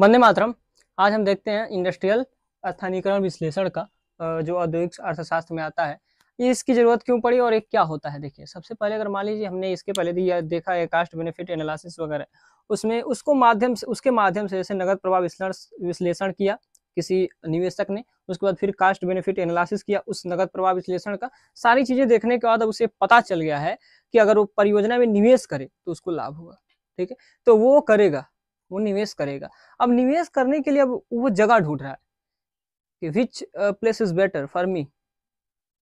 वंदे मातरम आज हम देखते हैं इंडस्ट्रियल स्थानीयकरण विश्लेषण का जो औद्योगिक अर्थशास्त्र में आता है इसकी जरूरत क्यों पड़ी और एक क्या होता है देखिए सबसे पहले अगर मान लीजिए हमने इसके पहले दिया देखा है कास्ट बेनिफिट एनालिसिस वगैरह उसमें उसको माध्यम से उसके माध्यम से जैसे नगद प्रभाव विश्लेषण विश्लेषण किया किसी निवेशक ने उसके बाद फिर कास्ट बेनिफिट एनालिसिस किया उस नगद प्रभाव विश्लेषण का सारी चीजें देखने के बाद अब उसे पता चल गया है कि अगर वो परियोजना में निवेश करे तो उसको लाभ होगा ठीक है तो वो करेगा वो निवेश करेगा अब निवेश करने के लिए अब वो जगह ढूंढ रहा है कि which place is better for me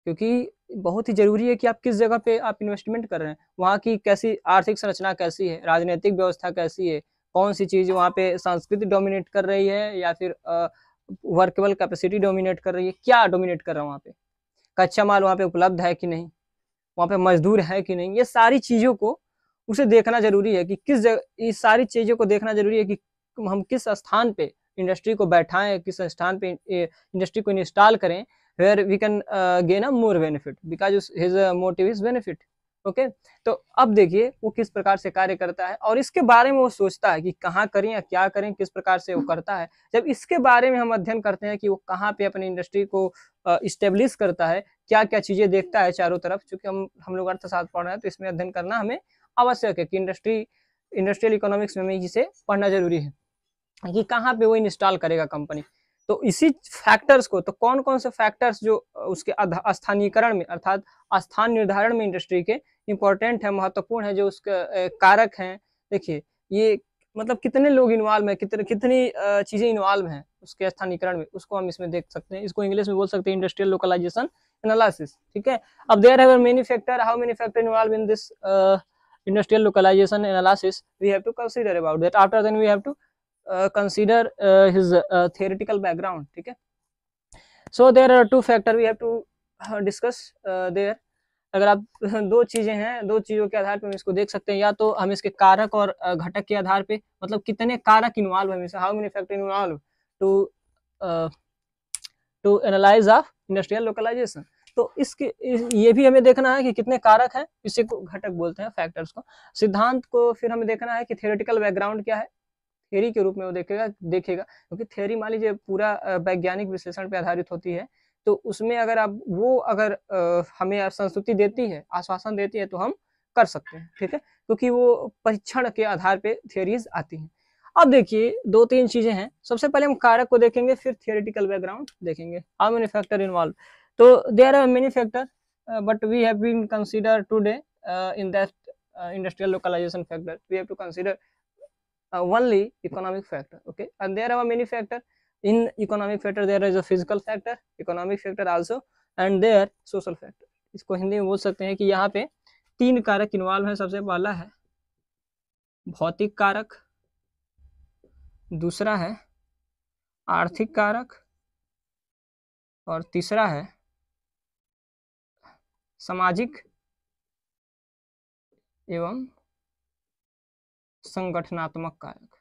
क्योंकि बहुत ही जरूरी है कि आप किस जगह पे आप इन्वेस्टमेंट कर रहे हैं वहाँ की कैसी आर्थिक संरचना कैसी है राजनीतिक व्यवस्था कैसी है कौन सी चीज़ वहाँ पे संस्कृति डोमिनेट कर रही है या फिर वर्केबल कैपेसिटी डोमिनेट कर रही है क्या डोमिनेट कर रहा है वहाँ पे कच्चा माल वहाँ पे उपलब्ध है कि नहीं वहाँ पे मजदूर है कि नहीं ये सारी चीज़ों को उसे देखना जरूरी है कि किस जगह इस सारी चीज़ों को देखना जरूरी है कि हम किस स्थान पे इंडस्ट्री को बैठाएं किस स्थान पे इंडस्ट्री को इंस्टॉल करें where we can gain a more benefit because his motive is benefit okay तो अब देखिए वो किस प्रकार से कार्य करता है और इसके बारे में वो सोचता है कि कहाँ करें या क्या करें किस प्रकार से वो करता है जब इसके बारे में हम अध्ययन करते हैं कि वो कहाँ पे अपनी इंडस्ट्री को इस्टेब्लिश uh, करता है क्या क्या चीज़ें देखता है चारों तरफ चूंकि हम हम लोग अर्थशास्त्र पढ़ रहे हैं तो इसमें अध्ययन करना हमें आवश्यक है कि इंडस्ट्री इंडस्ट्रियल इकोनॉमिक्स में इसे पढ़ना जरूरी है कि कहाँ पे वो इंस्टॉल करेगा कंपनी तो इसी फैक्टर्स को तो कौन कौन से फैक्टर्स जो उसके स्थानीयकरण में अर्थात स्थान निर्धारण में इंडस्ट्री के इम्पोर्टेंट है महत्वपूर्ण है जो उसके कारक हैं देखिए ये मतलब कितने लोग इन्वॉल्व हैं कितने कितनी चीज़ें इन्वॉल्व हैं उसके स्थानीयकरण में उसको हम इसमें देख सकते हैं इसको इंग्लिश में बोल सकते हैं इंडस्ट्रियल लोकलाइजेशन एनालिसिस ठीक है अब there have many factor how many factor involve in this industrial localization analysis we have to consider about that after then we have to uh, consider uh, his uh, theoretical background okay so there are two factor we have to discuss uh, there अगर आप दो चीजें हैं दो चीजों के आधार पे हम इसको देख सकते हैं या तो हम इसके कारक और घटक के आधार पे मतलब कितने कारक इन्वॉल्व है how many factor involve to to analyse of industrial localisation तो इसके ये भी हमें देखना है कि कितने कारक हैं इसी को घटक बोलते हैं फैक्टर्स को सिद्धांत को फिर हमें देखना है कि थियोरिटिकल बैकग्राउंड क्या है थेरी के रूप में वो देखेगा देखेगा क्योंकि थेरी मान लीजिए पूरा वैज्ञानिक विश्लेषण पर आधारित होती है तो उसमें अगर आप वो अगर हमें संस्तुति देती है आश्वासन देती है तो हम कर सकते हैं ठीक है क्योंकि वो परीक्षण के आधार पे थियोरीज आती हैं अब देखिए दो तीन चीजें हैं सबसे पहले हम कारक को देखेंगे फिर थियोरिटिकल बैकग्राउंड देखेंगे हाउ मेनी फैक्टर इन्वॉल्व तो there are many factor but we have been consider today in that industrial localisation factor we have to consider only economic factor okay and there are many factor in economic factor there is a physical factor economic factor also and there social factor इसको हिंदी में बोल सकते हैं कि यहाँ पे तीन कारक इन्वॉल्व है सबसे पहला है भौतिक कारक दूसरा है आर्थिक कारक और तीसरा है सामाजिक एवं संगठनात्मक कारक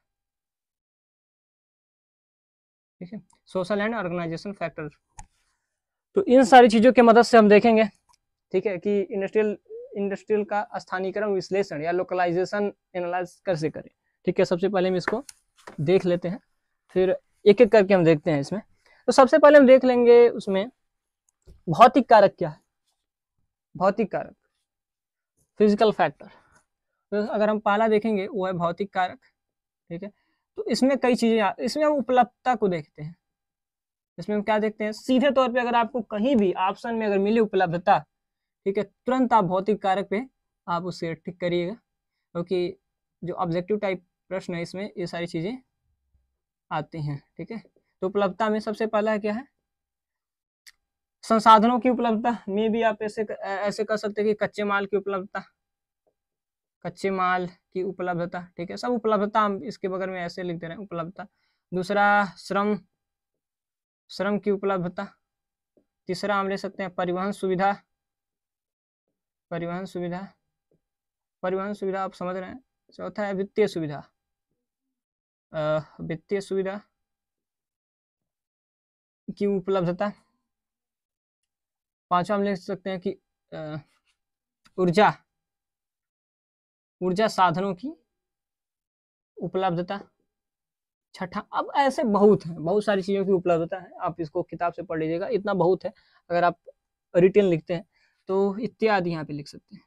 ठीक है सोशल एंड ऑर्गेनाइजेशन फैक्टर तो इन सारी चीज़ों की मदद से हम देखेंगे ठीक है कि इंडस्ट्रियल इंडस्ट्रियल का स्थानीयकरण विश्लेषण या लोकलाइजेशन एनालाइज कैसे करें ठीक है सबसे पहले हम इसको देख लेते हैं फिर एक एक करके हम देखते हैं इसमें तो सबसे पहले हम देख लेंगे उसमें भौतिक कारक क्या है भौतिक कारक फिजिकल फैक्टर तो अगर हम पहला देखेंगे वो है भौतिक कारक ठीक है तो इसमें कई चीज़ें इसमें हम उपलब्धता को देखते हैं इसमें हम क्या देखते हैं सीधे तौर पे अगर आपको कहीं भी ऑप्शन में अगर मिले उपलब्धता ठीक है तुरंत आप भौतिक कारक पे आप उसे ठीक करिएगा क्योंकि जो ऑब्जेक्टिव टाइप प्रश्न है इसमें ये सारी चीज़ें आती हैं ठीक है तो उपलब्धता में सबसे पहला क्या है संसाधनों की उपलब्धता में भी आप ऐसे ऐसे कर सकते हैं कि कच्चे माल की उपलब्धता कच्चे माल की उपलब्धता ठीक है सब उपलब्धता हम इसके बगल में ऐसे लिख दे रहे हैं उपलब्धता दूसरा श्रम श्रम की उपलब्धता तीसरा हम ले सकते हैं परिवहन सुविधा परिवहन सुविधा परिवहन सुविधा आप समझ रहे हैं चौथा है वित्तीय सुविधा वित्तीय सुविधा की उपलब्धता पांचवा हम लिख सकते हैं कि ऊर्जा ऊर्जा साधनों की उपलब्धता छठा अब ऐसे बहुत है बहुत सारी चीज़ों की उपलब्धता है आप इसको किताब से पढ़ लीजिएगा इतना बहुत है अगर आप रिटेन लिखते हैं तो इत्यादि यहाँ पे लिख सकते हैं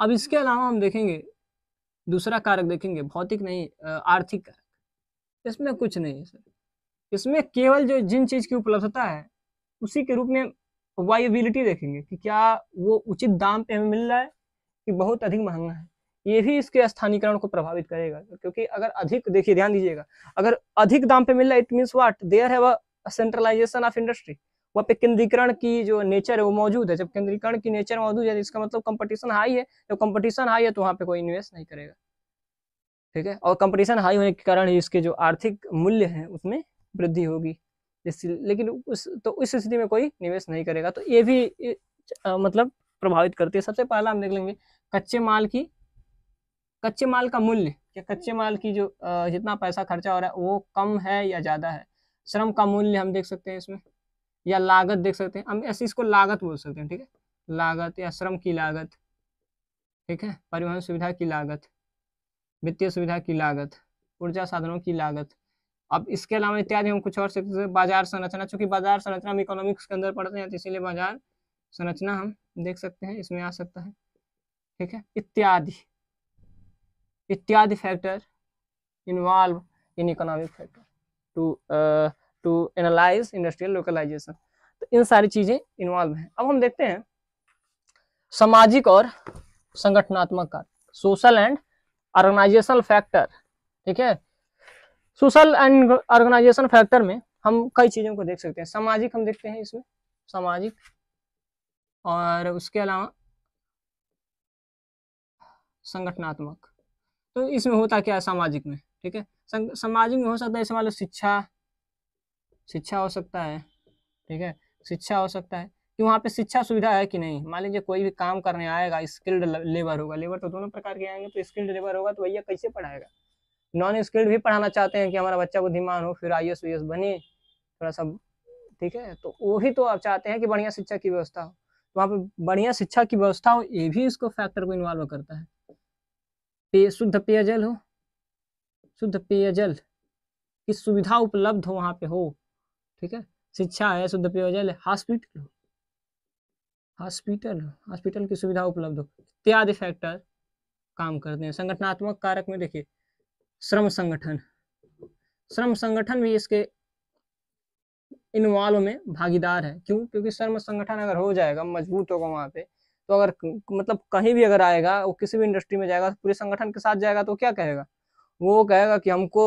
अब इसके अलावा हम देखेंगे दूसरा कारक देखेंगे भौतिक नहीं आर्थिक कारक इसमें कुछ नहीं है सर इसमें केवल जो जिन चीज़ की उपलब्धता है उसी के रूप में वाइबिलिटी तो देखेंगे कि क्या वो उचित दाम पे हमें मिल रहा है कि बहुत अधिक महंगा है ये भी इसके स्थानीकरण को प्रभावित करेगा क्योंकि अगर अधिक देखिए ध्यान दीजिएगा अगर अधिक दाम पे मिल रहा है इट मीन्स वाट देयर है सेंट्रलाइजेशन ऑफ इंडस्ट्री वहाँ पे केंद्रीकरण की जो नेचर है वो मौजूद है जब केंद्रीकरण की नेचर मौजूद है इसका मतलब कंपटीशन हाई है जब कंपटीशन हाई है तो वहाँ पे कोई इन्वेस्ट नहीं करेगा ठीक है और कंपटीशन हाई होने के कारण इसके जो आर्थिक मूल्य है उसमें वृद्धि होगी लेकिन उस तो उस स्थिति में कोई निवेश नहीं करेगा तो ये भी आ, मतलब प्रभावित करती है सबसे पहला हम देख लेंगे कच्चे माल की कच्चे माल का मूल्य या कच्चे माल की जो जितना पैसा खर्चा हो रहा है वो कम है या ज़्यादा है श्रम का मूल्य हम देख सकते हैं इसमें या लागत देख सकते हैं हम ऐसे इसको लागत बोल सकते हैं ठीक है लागत या श्रम की लागत ठीक है परिवहन सुविधा की लागत वित्तीय सुविधा की लागत ऊर्जा साधनों की लागत अब इसके अलावा इत्यादि हम कुछ और सीखते हैं बाजार संरचना चूंकि बाजार संरचना हम इकोनॉमिक्स के अंदर पढ़ते हैं तो इसीलिए बाजार संरचना हम देख सकते हैं इसमें आ सकता है ठीक है इत्यादि इत्यादि factor involve in economic factor to to analyse industrial localisation तो इन सारी चीज़ें इन्वॉल्व हैं अब हम देखते हैं सामाजिक और संगठनात्मक कार्य सोशल एंड ऑर्गेनाइजेशनल फैक्टर ठीक है सोशल एंड ऑर्गेनाइजेशन फैक्टर में हम कई चीज़ों को देख सकते हैं सामाजिक हम देखते हैं इसमें सामाजिक और उसके अलावा संगठनात्मक तो इसमें होता क्या है सामाजिक में ठीक है सामाजिक में हो सकता है मान लो शिक्षा शिक्षा हो सकता है ठीक है शिक्षा हो सकता है कि वहाँ पे शिक्षा सुविधा है कि नहीं मान लीजिए कोई भी काम करने आएगा स्किल्ड लेबर होगा लेबर तो दोनों प्रकार के आएंगे तो स्किल्ड लेबर होगा तो भैया कैसे पढ़ाएगा नॉन स्किल्ड भी पढ़ाना चाहते हैं कि हमारा बच्चा बुद्धिमान हो फिर आई एस बने थोड़ा सा ठीक है तो वो भी तो आप चाहते हैं कि बढ़िया शिक्षा की व्यवस्था हो तो वहाँ पे बढ़िया शिक्षा की व्यवस्था हो ये भी इसको फैक्टर को इन्वॉल्व करता है पेय शुद्ध पेयजल हो शुद्ध पेयजल की सुविधा उपलब्ध हो वहाँ पे हो ठीक है शिक्षा है शुद्ध पेयजल है हॉस्पिटल हो हॉस्पिटल हॉस्पिटल की सुविधा उपलब्ध हो इत्यादि फैक्टर काम करते हैं संगठनात्मक कारक में देखिए श्रम संगठन श्रम संगठन भी इसके इन्वॉल्व में भागीदार है क्यों क्योंकि श्रम संगठन अगर हो जाएगा मजबूत होगा वहां पे तो अगर मतलब कहीं भी अगर आएगा वो किसी भी इंडस्ट्री में जाएगा तो पूरे संगठन के साथ जाएगा तो क्या कहेगा वो कहेगा कि हमको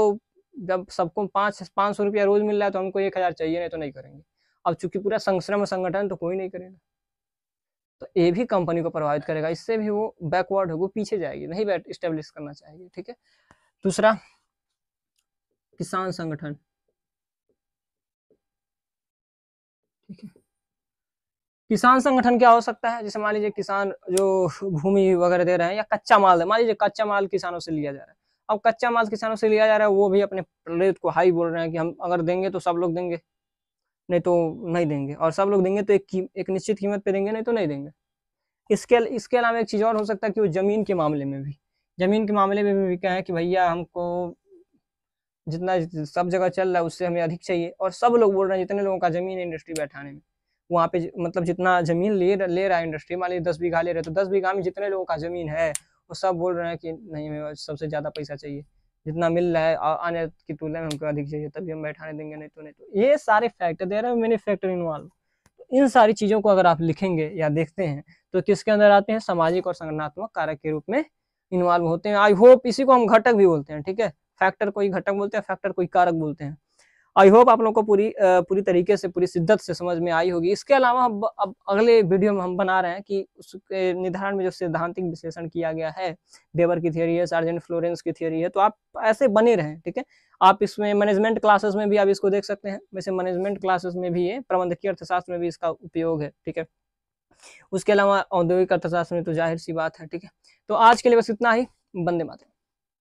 जब सबको पाँच पाँच सौ रुपया रोज मिल रहा है तो हमको एक हज़ार चाहिए नहीं तो नहीं करेंगे अब चूंकि पूरा संश्रम संगठन तो कोई नहीं करेगा तो ये भी कंपनी को प्रभावित करेगा इससे भी वो बैकवर्ड होगा पीछे जाएगी नहीं स्टेब्लिश करना चाहेगी ठीक है दूसरा किसान संगठन ठीक है किसान संगठन क्या हो सकता है जैसे मान लीजिए किसान जो भूमि वगैरह दे रहे हैं या कच्चा माल है मान लीजिए कच्चा माल किसानों से लिया जा रहा है अब कच्चा माल किसानों से लिया जा रहा है वो भी अपने रेट को हाई बोल रहे हैं कि हम अगर देंगे तो सब लोग देंगे नहीं तो नहीं देंगे और सब लोग देंगे तो एक एक निश्चित कीमत पे देंगे नहीं तो नहीं देंगे इसके इसके अलावा एक चीज़ और हो सकता है कि वो ज़मीन के मामले में भी ज़मीन के मामले में भी, क्या कहें कि भैया हमको जितना सब जगह चल रहा है उससे हमें अधिक चाहिए और सब लोग बोल रहे हैं जितने लोगों का ज़मीन है इंडस्ट्री बैठाने में वहाँ पे मतलब जितना ज़मीन ले ले रहा है इंडस्ट्री मान लीजिए दस बीघा ले रहे तो दस बीघा में जितने लोगों का ज़मीन है वो सब बोल रहे हैं कि नहीं हमें सबसे ज़्यादा पैसा चाहिए जितना मिल रहा है आने की तुलना में हमको अधिक चाहिए तभी हम बैठाने देंगे नहीं तो नहीं तो ये सारे फैक्टर दे रहे हैं मैनी फैक्टर इन्वॉल्व इन सारी चीज़ों को अगर आप लिखेंगे या देखते हैं तो किसके अंदर आते हैं सामाजिक और संगठनात्मक कारक के रूप में इन्वॉल्व होते हैं आई होप इसी को हम घटक भी बोलते हैं ठीक है फैक्टर कोई घटक बोलते हैं फैक्टर कोई कारक बोलते हैं आई होप आप लोगों को पूरी पूरी तरीके से पूरी शिद्दत से समझ में आई होगी इसके अलावा अब अब अगले वीडियो में हम बना रहे हैं कि उसके निर्धारण में जो सिद्धांतिक विश्लेषण किया गया है बेबर की थियोरी है सार्जेंट फ्लोरेंस की थियोरी है तो आप ऐसे बने रहें ठीक है आप इसमें मैनेजमेंट क्लासेस में भी आप इसको देख सकते हैं वैसे मैनेजमेंट क्लासेस में भी ये प्रबंधकीय अर्थशास्त्र में भी इसका उपयोग है ठीक है उसके अलावा औद्योगिक अर्थशास्त्र में तो जाहिर सी बात है ठीक है तो आज के लिए बस इतना ही बंदे मातरम